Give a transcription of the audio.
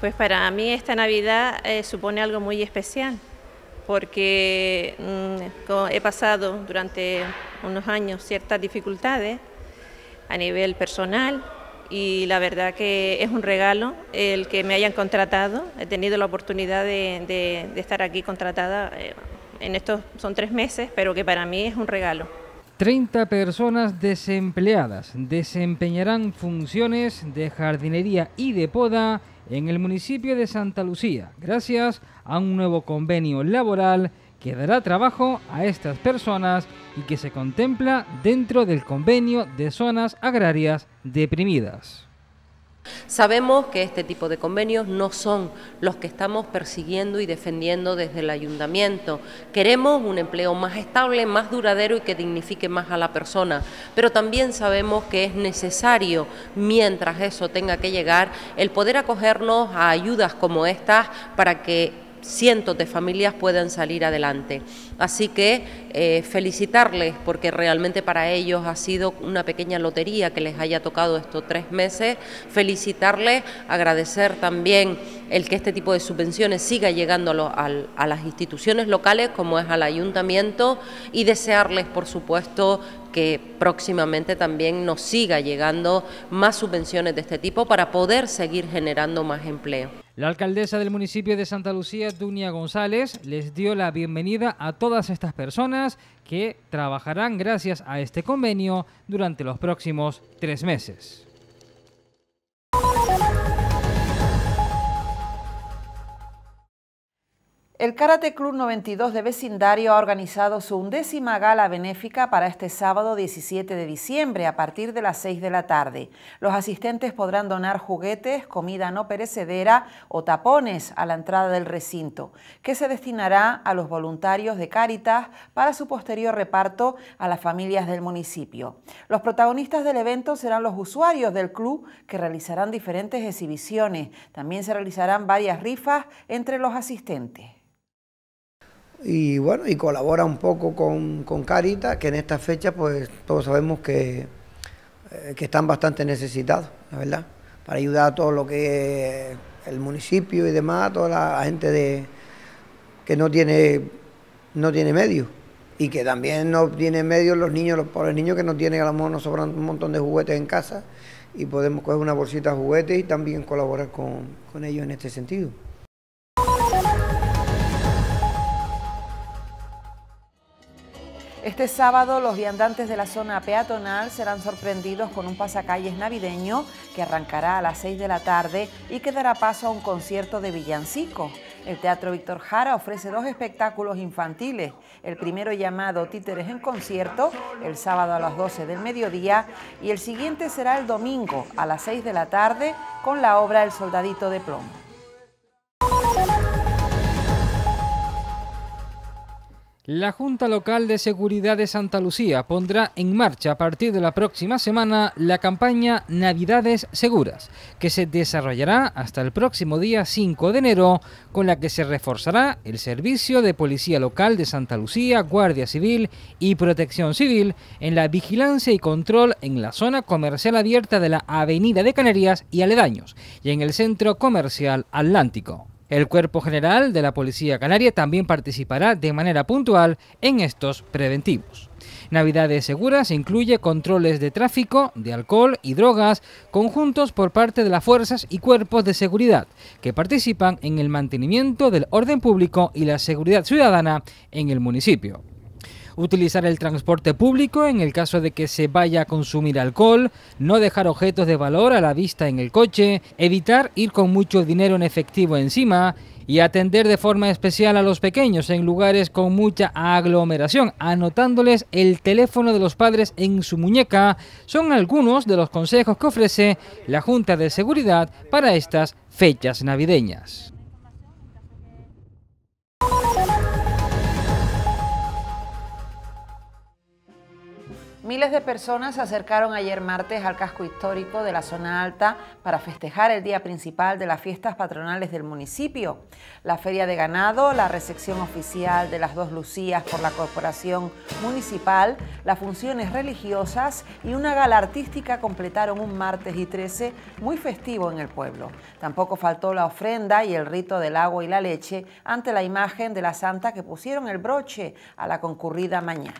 Pues para mí esta Navidad eh, supone algo muy especial, porque mm, he pasado durante unos años ciertas dificultades a nivel personal y la verdad que es un regalo el que me hayan contratado. He tenido la oportunidad de, estar aquí contratada eh, en estos, son tres meses, pero que para mí es un regalo. 30 personas desempleadas desempeñarán funciones de jardinería y de poda en el municipio de Santa Lucía, gracias a un nuevo convenio laboral que dará trabajo a estas personas y que se contempla dentro del convenio de zonas agrarias deprimidas. Sabemos que este tipo de convenios no son los que estamos persiguiendo y defendiendo desde el ayuntamiento. Queremos un empleo más estable, más duradero y que dignifique más a la persona, pero también sabemos que es necesario, mientras eso tenga que llegar, el poder acogernos a ayudas como estas para que cientos de familias puedan salir adelante. Así que eh, felicitarles porque realmente para ellos ha sido una pequeña lotería que les haya tocado estos tres meses, felicitarles, agradecer también el que este tipo de subvenciones siga llegando a, a las instituciones locales como es al ayuntamiento y desearles por supuesto que próximamente también nos siga llegando más subvenciones de este tipo para poder seguir generando más empleo. La alcaldesa del municipio de Santa Lucía, Dunia González, les dio la bienvenida a todas estas personas que trabajarán gracias a este convenio durante los próximos tres meses. El Karate Club 92 de Vecindario ha organizado su undécima gala benéfica para este sábado 17 de diciembre a partir de las 6 de la tarde. Los asistentes podrán donar juguetes, comida no perecedera o tapones a la entrada del recinto, que se destinará a los voluntarios de Cáritas para su posterior reparto a las familias del municipio. Los protagonistas del evento serán los usuarios del club que realizarán diferentes exhibiciones. También se realizarán varias rifas entre los asistentes y bueno, y colabora un poco con, con Carita, que en esta fecha pues todos sabemos eh, que, están bastante necesitados, la verdad, para ayudar a todo lo que es el municipio y demás, a toda la, gente que no tiene, no tiene medios. Y que también no tiene medios los niños, los pobres niños que no tienen, a lo mejor nos sobran un montón de juguetes en casa y podemos coger una bolsita de juguetes y también colaborar con ellos en este sentido. Este sábado los viandantes de la zona peatonal serán sorprendidos con un pasacalles navideño que arrancará a las 6 de la tarde y que dará paso a un concierto de villancicos. El Teatro Víctor Jara ofrece dos espectáculos infantiles, el primero llamado Títeres en Concierto, el sábado a las 12 del mediodía, y el siguiente será el domingo a las 6 de la tarde con la obra El Soldadito de Plomo. La Junta Local de Seguridad de Santa Lucía pondrá en marcha a partir de la próxima semana la campaña Navidades Seguras, que se desarrollará hasta el próximo día 5 de enero, con la que se reforzará el servicio de Policía Local de Santa Lucía, Guardia Civil y Protección Civil en la vigilancia y control en la zona comercial abierta de la Avenida de Canarias y aledaños, y en el Centro Comercial Atlántico. El Cuerpo General de la Policía Canaria también participará de manera puntual en estos preventivos. Navidades Seguras incluye controles de tráfico, de alcohol y drogas conjuntos por parte de las fuerzas y cuerpos de seguridad que participan en el mantenimiento del orden público y la seguridad ciudadana en el municipio utilizar el transporte público en el caso de que se vaya a consumir alcohol, no dejar objetos de valor a la vista en el coche, evitar ir con mucho dinero en efectivo encima y atender de forma especial a los pequeños en lugares con mucha aglomeración, anotándoles el teléfono de los padres en su muñeca, son algunos de los consejos que ofrece la Junta de Seguridad para estas fechas navideñas. Miles de personas se acercaron ayer martes al casco histórico de la zona alta para festejar el día principal de las fiestas patronales del municipio. La feria de ganado, la recepción oficial de las dos Lucías por la corporación municipal, las funciones religiosas y una gala artística completaron un martes y 13 muy festivo en el pueblo. Tampoco faltó la ofrenda y el rito del agua y la leche ante la imagen de la santa que pusieron el broche a la concurrida mañana.